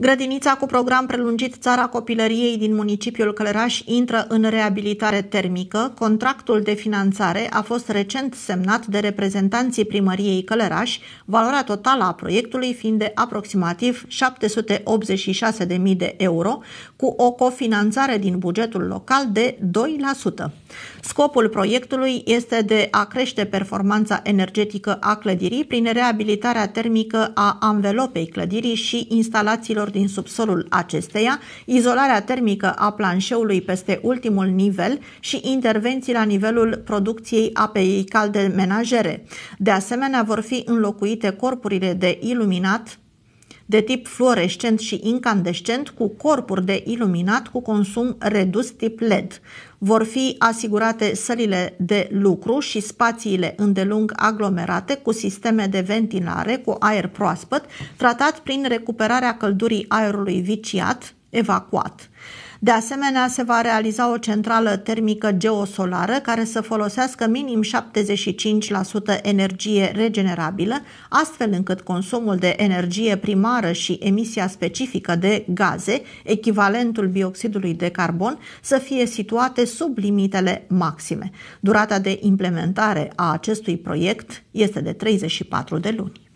Grădinița cu program prelungit Țara Copilăriei din municipiul Călăraș intră în reabilitare termică. Contractul de finanțare a fost recent semnat de reprezentanții primăriei Călăraș, valoarea totală a proiectului fiind de aproximativ 786.000 de euro, cu o cofinanțare din bugetul local de 2%. Scopul proiectului este de a crește performanța energetică a clădirii prin reabilitarea termică a anvelopei clădirii și instalațiilor din subsolul acesteia, izolarea termică a planșeului peste ultimul nivel și intervenții la nivelul producției apei calde menajere. De asemenea, vor fi înlocuite corpurile de iluminat de tip fluorescent și incandescent cu corpuri de iluminat cu consum redus tip LED. Vor fi asigurate sălile de lucru și spațiile îndelung aglomerate cu sisteme de ventilare cu aer proaspăt, tratat prin recuperarea căldurii aerului viciat, evacuat. De asemenea, se va realiza o centrală termică geosolară care să folosească minim 75% energie regenerabilă, astfel încât consumul de energie primară și emisia specifică de gaze, echivalentul bioxidului de carbon, să fie situate sub limitele maxime. Durata de implementare a acestui proiect este de 34 de luni.